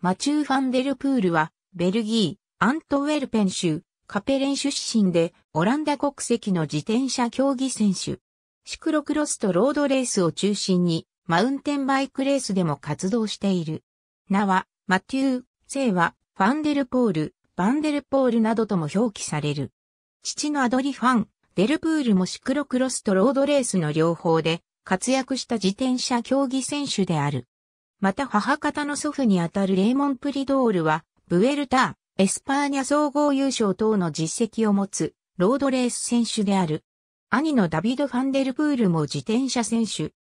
マチュー・ファンデルプールは、ベルギー、アントウェルペン州、カペレン出身で、オランダ国籍の自転車競技選手。シクロクロスとロードレースを中心に、マウンテンバイクレースでも活動している。名は、マテュー、姓は、ファンデルポール、バンデルポールなどとも表記される。父のアドリファン、デルプールもシクロクロスとロードレースの両方で、活躍した自転車競技選手である。また母方の祖父にあたるレーモン・プリドールは、ブエルター、エスパーニャ総合優勝等の実績を持つ、ロードレース選手である。兄のダビド・ファンデルプールも自転車選手。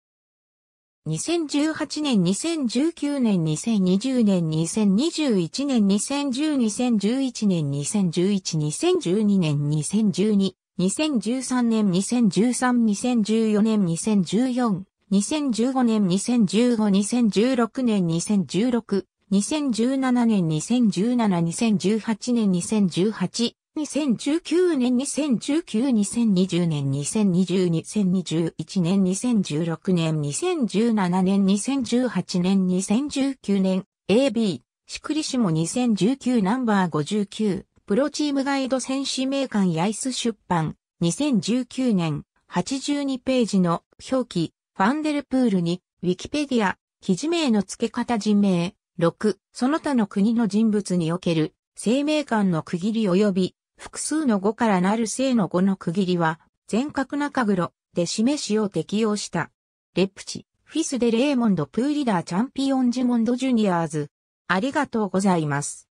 2018年、2019年、2020年、2021年、2010、2011年、2011、2012年、2012、2013年、2013、2014年、2014。2015年20152016年2016 2017年20172018年2018 2019年20192020年20202021年2016年2017年2018年2019年 AB シクリシモ2019ナンバー59プロチームガイド選手名館八重洲出版2019年82ページの表記ファンデルプールに、ウィキペディア、記事名の付け方人名、6、その他の国の人物における、生命間の区切り及び、複数の語からなる性の語の区切りは、全角中黒で示しを適用した。レプチ、フィスデ・レーモンド・プーリダー・チャンピオン・ジモンド・ジュニアーズ。ありがとうございます。